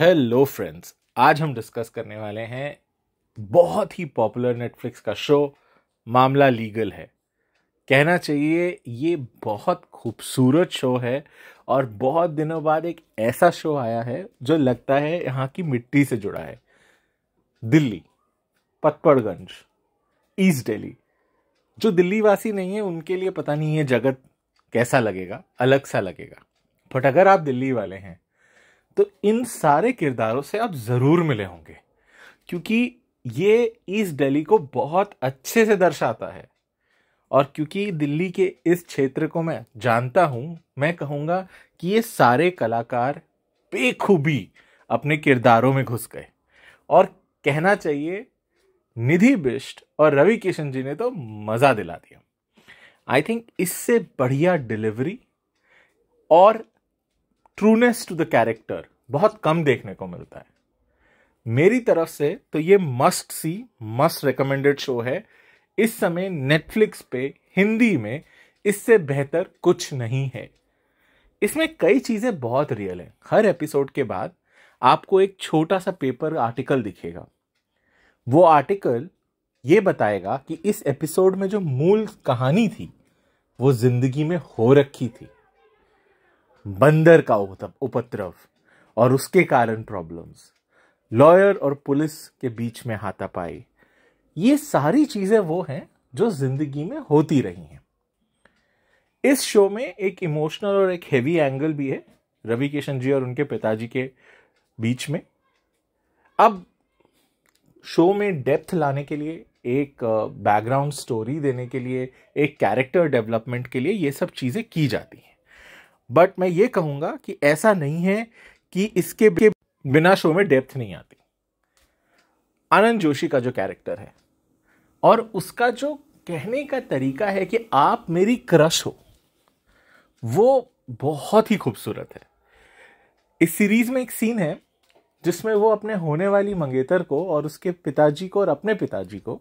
hello friends आज हम discuss करने वाले हैं बहुत ही पॉपुलर नेटफ्लिक्स का शो मामला लीगल है कहना चाहिए ये बहुत खूबसूरत शो है और बहुत दिनों बाद एक ऐसा शो आया है जो लगता है यहाँ की मिट्टी से जुड़ा है दिल्ली पतपड़गंज ईस्ट दिल्ली जो दिल्ली वासी नहीं है उनके लिए पता नहीं ये जगत कैसा लगेगा अलग सा लगेगा बट अगर आप दिल्ली वाले हैं तो इन सारे किरदारों से आप ज़रूर मिले होंगे क्योंकि ये ईस्ट दिल्ली को बहुत अच्छे से दर्शाता है और क्योंकि दिल्ली के इस क्षेत्र को मैं जानता हूं मैं कहूंगा कि ये सारे कलाकार बेखूबी अपने किरदारों में घुस गए और कहना चाहिए निधि बिष्ट और रवि किशन जी ने तो मज़ा दिला दिया आई थिंक इससे बढ़िया डिलीवरी और ट्रूनेस टू द कैरेक्टर बहुत कम देखने को मिलता है मेरी तरफ से तो ये must see must recommended show है इस समय नेटफ्लिक्स पे हिंदी में इससे बेहतर कुछ नहीं है इसमें कई चीज़ें बहुत रियल हैं हर एपिसोड के बाद आपको एक छोटा सा पेपर आर्टिकल दिखेगा वो आर्टिकल ये बताएगा कि इस एपिसोड में जो मूल कहानी थी वो ज़िंदगी में हो रखी थी बंदर का मतलब उपद्रव और उसके कारण प्रॉब्लम्स लॉयर और पुलिस के बीच में हाथापाई ये सारी चीज़ें वो हैं जो जिंदगी में होती रही हैं इस शो में एक इमोशनल और एक हेवी एंगल भी है रवि किशन जी और उनके पिताजी के बीच में अब शो में डेप्थ लाने के लिए एक बैकग्राउंड स्टोरी देने के लिए एक कैरेक्टर डेवलपमेंट के लिए ये सब चीज़ें की जाती हैं बट मैं ये कहूंगा कि ऐसा नहीं है कि इसके बिना शो में डेप्थ नहीं आती आनंद जोशी का जो कैरेक्टर है और उसका जो कहने का तरीका है कि आप मेरी क्रश हो वो बहुत ही खूबसूरत है इस सीरीज में एक सीन है जिसमें वो अपने होने वाली मंगेतर को और उसके पिताजी को और अपने पिताजी को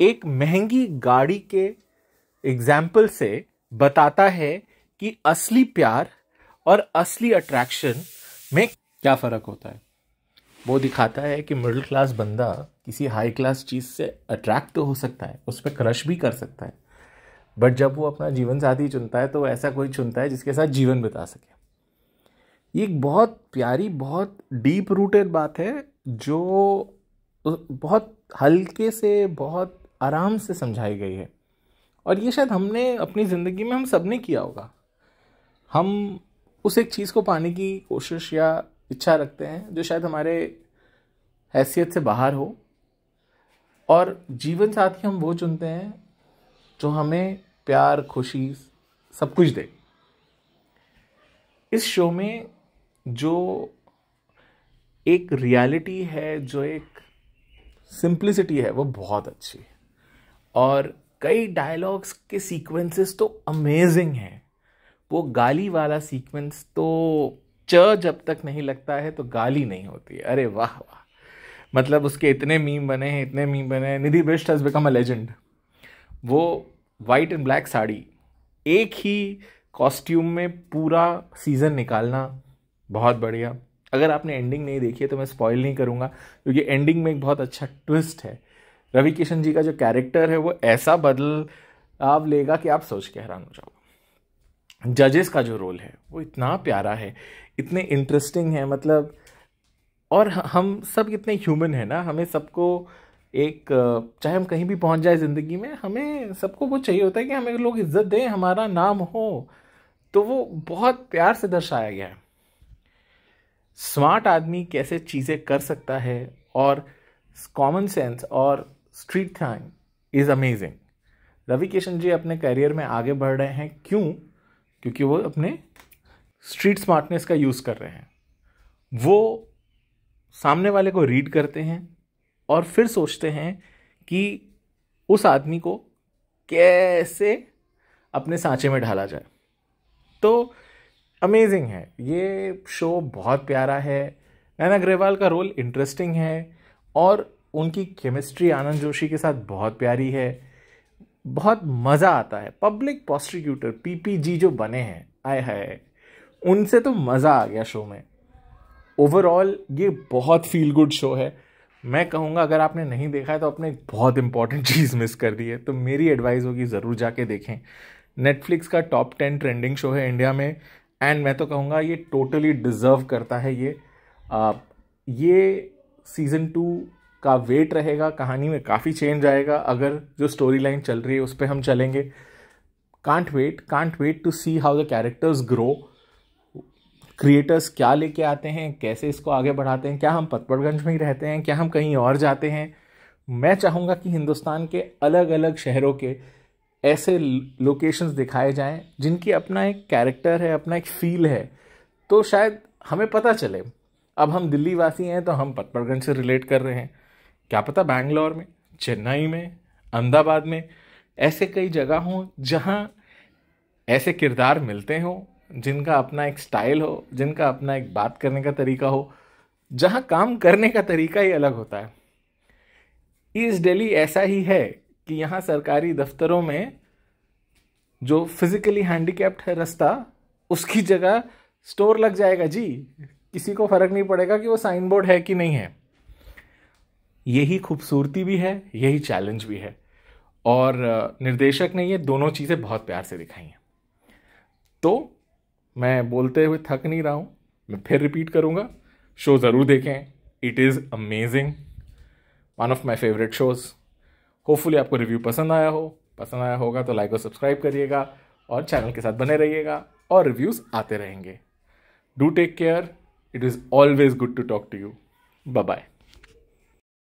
एक महंगी गाड़ी के एग्जाम्पल से बताता है कि असली प्यार और असली अट्रैक्शन में क्या फ़र्क होता है वो दिखाता है कि मिडिल क्लास बंदा किसी हाई क्लास चीज़ से अट्रैक्ट तो हो सकता है उस पर क्रश भी कर सकता है बट जब वो अपना जीवन साथी चुनता है तो ऐसा कोई चुनता है जिसके साथ जीवन बिता सके ये एक बहुत प्यारी बहुत डीप रूटेड बात है जो बहुत हल्के से बहुत आराम से समझाई गई है और ये शायद हमने अपनी ज़िंदगी में हम सब ने किया होगा हम उस एक चीज़ को पाने की कोशिश या इच्छा रखते हैं जो शायद हमारे हैसियत से बाहर हो और जीवन साथी हम वो चुनते हैं जो हमें प्यार खुशी सब कुछ दे इस शो में जो एक रियलिटी है जो एक सिंप्लिसिटी है वो बहुत अच्छी है और कई डायलॉग्स के सीक्वेंसेस तो अमेजिंग हैं वो गाली वाला सीक्वेंस तो च जब तक नहीं लगता है तो गाली नहीं होती अरे वाह वाह मतलब उसके इतने मीम बने हैं इतने मीम बने हैं Nidhi Bisht has become a legend वो वाइट एंड ब्लैक साड़ी एक ही कॉस्ट्यूम में पूरा सीज़न निकालना बहुत बढ़िया अगर आपने एंडिंग नहीं देखी है तो मैं स्पॉइल नहीं करूँगा क्योंकि एंडिंग में एक बहुत अच्छा ट्विस्ट है रवि किशन जी का जो कैरेक्टर है वो ऐसा बदल आप लेगा कि आप सोच के हैरान हो जाओगे जजेस का जो रोल है वो इतना प्यारा है इतने इंटरेस्टिंग है मतलब और हम सब इतने ह्यूमन है ना हमें सबको एक चाहे हम कहीं भी पहुंच जाए ज़िंदगी में हमें सबको वो चाहिए होता है कि हमें लोग इज्जत दें हमारा नाम हो तो वो बहुत प्यार से दर्शाया गया है स्मार्ट आदमी कैसे चीज़ें कर सकता है और कॉमन सेंस और street thing is amazing Ravi Kishan ji अपने करियर में आगे बढ़ रहे हैं क्यों क्योंकि वो अपने स्ट्रीट स्मार्टनेस का यूज़ कर रहे हैं वो सामने वाले को रीड करते हैं और फिर सोचते हैं कि उस आदमी को कैसे अपने सांचे में ढाला जाए तो अमेजिंग है ये शो बहुत प्यारा है नैना अग्रवाल का रोल इंटरेस्टिंग है और उनकी केमिस्ट्री आनंद जोशी के साथ बहुत प्यारी है बहुत मज़ा आता है पब्लिक प्रोसिक्यूटर पीपीजी जो बने हैं आए हाय उनसे तो मज़ा आ गया शो में ओवरऑल ये बहुत फील गुड शो है मैं कहूँगा अगर आपने नहीं देखा है तो आपने बहुत इंपॉर्टेंट चीज़ मिस कर दी है तो मेरी एडवाइस होगी ज़रूर जाके देखें नेटफ्लिक्स का टॉप टेन ट्रेंडिंग शो है इंडिया में एंड मैं तो कहूँगा ये टोटली डिज़र्व करता है ये आ, ये सीज़न टू का वेट रहेगा कहानी में काफ़ी चेंज आएगा अगर जो स्टोरी लाइन चल रही है उस पर हम चलेंगे can't wait can't wait to see how the characters grow creators क्या लेके आते हैं कैसे इसको आगे बढ़ाते हैं क्या हम पतपड़गंज में ही रहते हैं क्या हम कहीं और जाते हैं मैं चाहूँगा कि हिंदुस्तान के अलग अलग शहरों के ऐसे लोकेशंस दिखाए जाएं जिनकी अपना एक कैरेक्टर है अपना एक फील है तो शायद हमें पता चले अब हम दिल्ली वासी हैं तो हम पतपड़गंज से रिलेट कर रहे हैं क्या पता बैंगलोर में चेन्नई में अहमदाबाद में ऐसे कई जगह हों जहाँ ऐसे किरदार मिलते हों जिनका अपना एक स्टाइल हो जिनका अपना एक बात करने का तरीका हो जहाँ काम करने का तरीका ही अलग होता है ईस्ट डेली ऐसा ही है कि यहाँ सरकारी दफ्तरों में जो फिजिकली हैंडीकैप्ड है रास्ता उसकी जगह स्टोर लग जाएगा जी किसी को फर्क नहीं पड़ेगा कि वो साइन बोर्ड है कि नहीं है यही खूबसूरती भी है यही चैलेंज भी है और निर्देशक ने ये दोनों चीज़ें बहुत प्यार से दिखाई हैं तो मैं बोलते हुए थक नहीं रहा हूँ मैं फिर रिपीट करूँगा शो ज़रूर देखें it is amazing one of my favourite shows hopefully आपको रिव्यू पसंद आया हो पसंद आया होगा तो लाइक और सब्सक्राइब करिएगा और चैनल के साथ बने रहिएगा और रिव्यूज़ आते रहेंगे do take care it is always good to talk to you bye